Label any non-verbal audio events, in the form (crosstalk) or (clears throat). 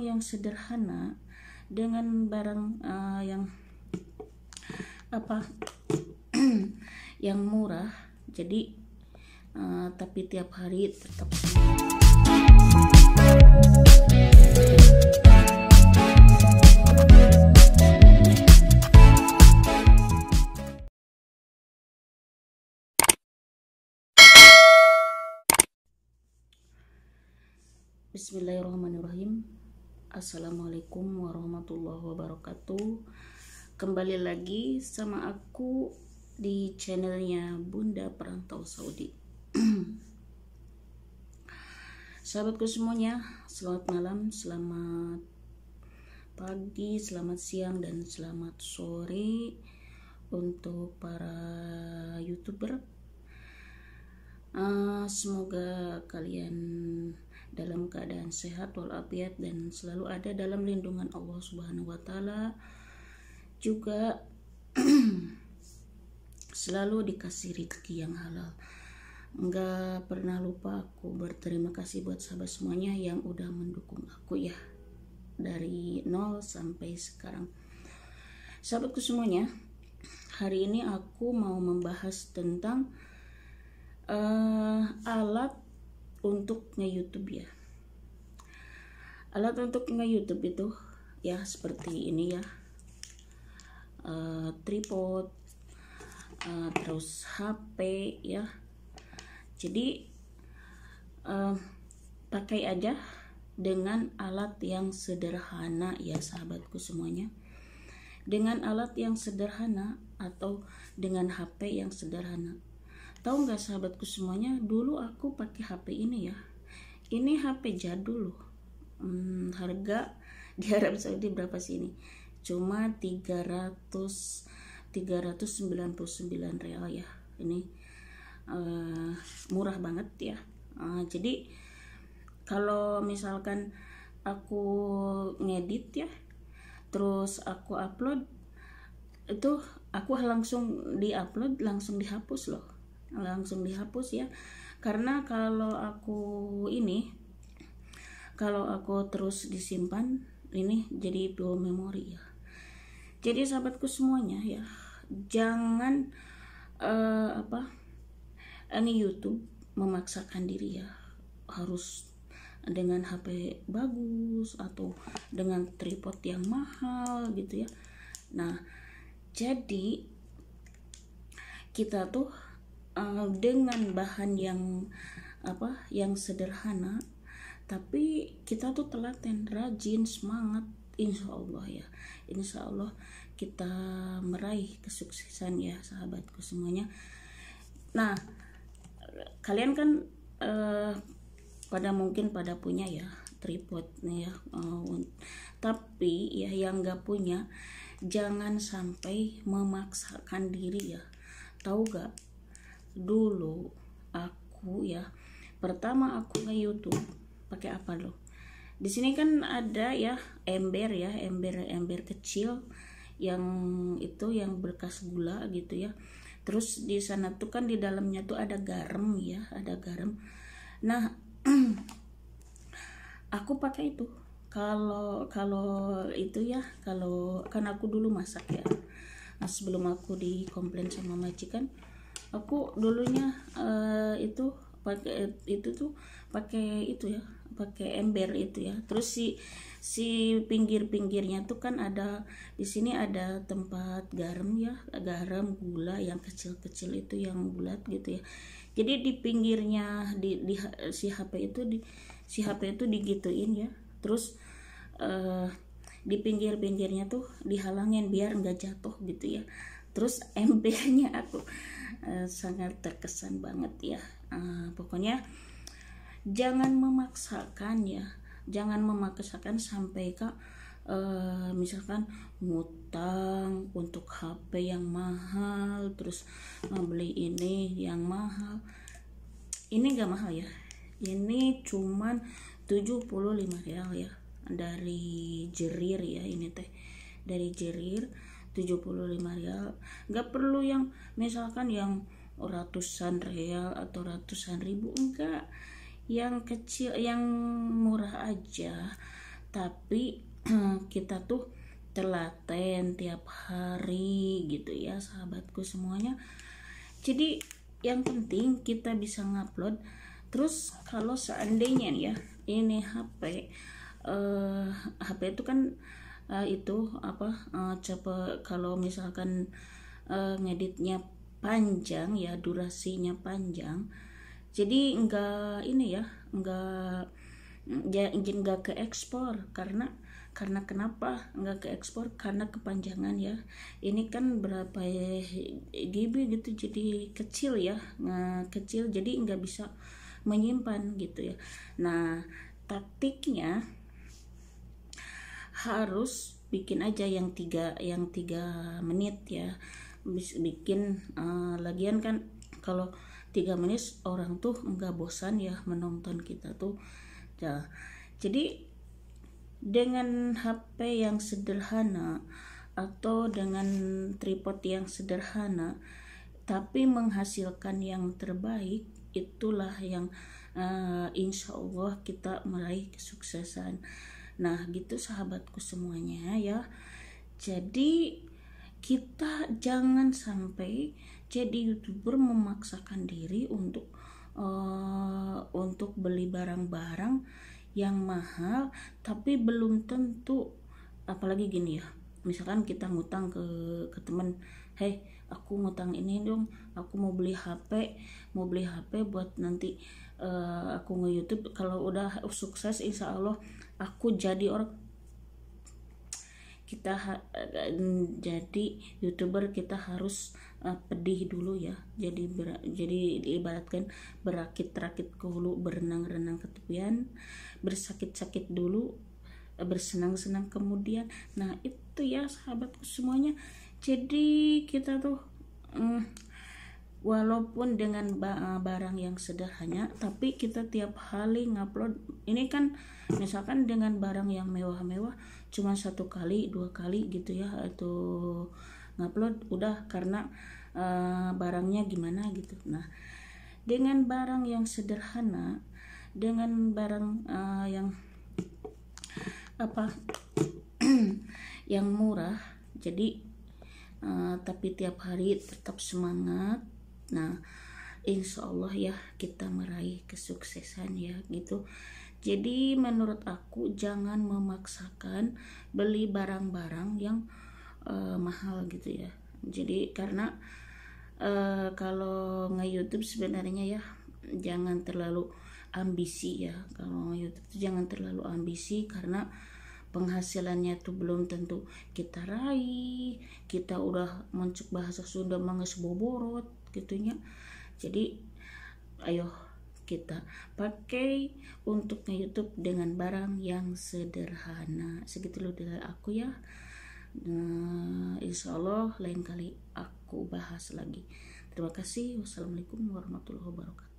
yang sederhana dengan barang uh, yang apa (clears throat) yang murah jadi uh, tapi tiap hari tetap Bismillahirrahmanirrahim Assalamualaikum warahmatullahi wabarakatuh Kembali lagi sama aku di channelnya Bunda Perantau Saudi (clears throat) Sahabatku semuanya, selamat malam, selamat pagi, selamat siang, dan selamat sore Untuk para youtuber uh, Semoga kalian dalam keadaan sehat walafiat dan selalu ada dalam lindungan Allah Subhanahu wa taala. Juga (clears throat) selalu dikasih rezeki yang halal. Nggak pernah lupa aku berterima kasih buat sahabat semuanya yang udah mendukung aku ya dari nol sampai sekarang. Sahabatku semuanya, hari ini aku mau membahas tentang uh, alat untuk nge-youtube ya alat untuk nge-youtube itu ya seperti ini ya uh, tripod uh, terus HP ya jadi uh, pakai aja dengan alat yang sederhana ya sahabatku semuanya dengan alat yang sederhana atau dengan HP yang sederhana Tahu nggak sahabatku semuanya, dulu aku pakai HP ini ya. Ini HP jadul loh. Hmm, harga di Arab Saudi berapa sih ini? Cuma 300 399 real ya. Ini uh, murah banget ya. Uh, jadi kalau misalkan aku ngedit ya, terus aku upload itu aku langsung diupload langsung dihapus loh langsung dihapus ya karena kalau aku ini kalau aku terus disimpan ini jadi dual memory ya jadi sahabatku semuanya ya jangan uh, apa ini YouTube memaksakan diri ya harus dengan HP bagus atau dengan tripod yang mahal gitu ya nah jadi kita tuh Eh, dengan bahan yang apa yang sederhana tapi kita tuh telaten rajin semangat insya Allah ya insya Allah kita meraih kesuksesan ya sahabatku semuanya nah kalian kan eh, pada mungkin pada punya ya tripod ya eh, tapi ya yang nggak punya jangan sampai memaksakan diri ya tahu gak dulu aku ya pertama aku nge YouTube pakai apa loh di sini kan ada ya ember ya ember ember kecil yang itu yang berkas gula gitu ya terus di sana tuh kan di dalamnya tuh ada garam ya ada garam nah (clears throat) aku pakai itu kalau kalau itu ya kalau kan aku dulu masak ya nah, sebelum aku dikomplain sama majikan aku dulunya uh, itu pakai itu tuh pakai itu ya pakai ember itu ya terus si si pinggir-pinggirnya tuh kan ada di sini ada tempat garam ya garam gula yang kecil-kecil itu yang bulat gitu ya jadi di pinggirnya di, di si HP itu di si HP itu digituin ya terus uh, di pinggir-pinggirnya tuh dihalangin biar nggak jatuh gitu ya terus MP-nya aku uh, sangat terkesan banget ya uh, pokoknya jangan memaksakan ya jangan memaksakan sampai ke uh, misalkan ngutang untuk HP yang mahal terus beli ini yang mahal ini gak mahal ya ini cuman 75 real ya dari jerir ya ini teh dari jerir 75 rial nggak perlu yang misalkan yang ratusan rial atau ratusan ribu enggak yang kecil yang murah aja tapi (clears throat) kita tuh telaten tiap hari gitu ya sahabatku semuanya jadi yang penting kita bisa ngupload terus kalau seandainya ya ini HP eh, HP itu kan uh, itu apa uh, coba kalau misalkan uh, ngeditnya panjang ya durasinya panjang jadi enggak ini ya enggak ya ingin enggak ke ekspor karena karena kenapa enggak ke ekspor karena kepanjangan ya ini kan berapa GB gitu jadi kecil ya nggak kecil jadi enggak bisa menyimpan gitu ya nah taktiknya harus bikin aja yang tiga yang tiga menit ya bikin uh, lagian kan kalau tiga menit orang tuh nggak bosan ya menonton kita tuh ya. jadi dengan HP yang sederhana atau dengan tripod yang sederhana tapi menghasilkan yang terbaik itulah yang uh, insya Allah kita meraih kesuksesan Nah, gitu sahabatku semuanya ya. Jadi kita jangan sampai jadi youtuber memaksakan diri untuk uh, untuk beli barang-barang yang mahal tapi belum tentu apalagi gini ya misalkan kita ngutang ke ke teman hei aku ngutang ini dong aku mau beli HP mau beli HP buat nanti uh, aku nge YouTube kalau udah sukses insya Allah aku jadi orang kita eh, jadi youtuber kita harus uh, pedih dulu ya jadi ber, jadi diibaratkan berakit-rakit ke hulu berenang-renang ke tepian bersakit-sakit dulu bersenang-senang kemudian nah itu ya sahabatku semuanya jadi kita tuh mm, walaupun dengan eh, barang yang sederhana tapi kita tiap kali ngupload ini kan misalkan dengan barang yang mewah-mewah cuma satu kali dua kali gitu ya atau ngupload udah karena uh, barangnya gimana gitu nah dengan barang yang sederhana dengan barang uh, yang apa (clears throat) yang murah jadi Eh, tapi tiap hari tetap semangat nah insya Allah ya kita meraih kesuksesan ya gitu jadi menurut aku jangan memaksakan beli barang-barang yang uh, mahal gitu ya jadi karena uh, kalau nge-youtube sebenarnya ya jangan terlalu ambisi ya kalau nge-youtube jangan terlalu ambisi karena penghasilannya tuh belum tentu kita raih kita udah mencuk bahasa Sunda manges boborot gitunya jadi ayo kita pakai untuk YouTube dengan barang yang sederhana segitu loh dari aku ya nah, insya Allah lain kali aku bahas lagi terima kasih wassalamualaikum warahmatullahi wabarakatuh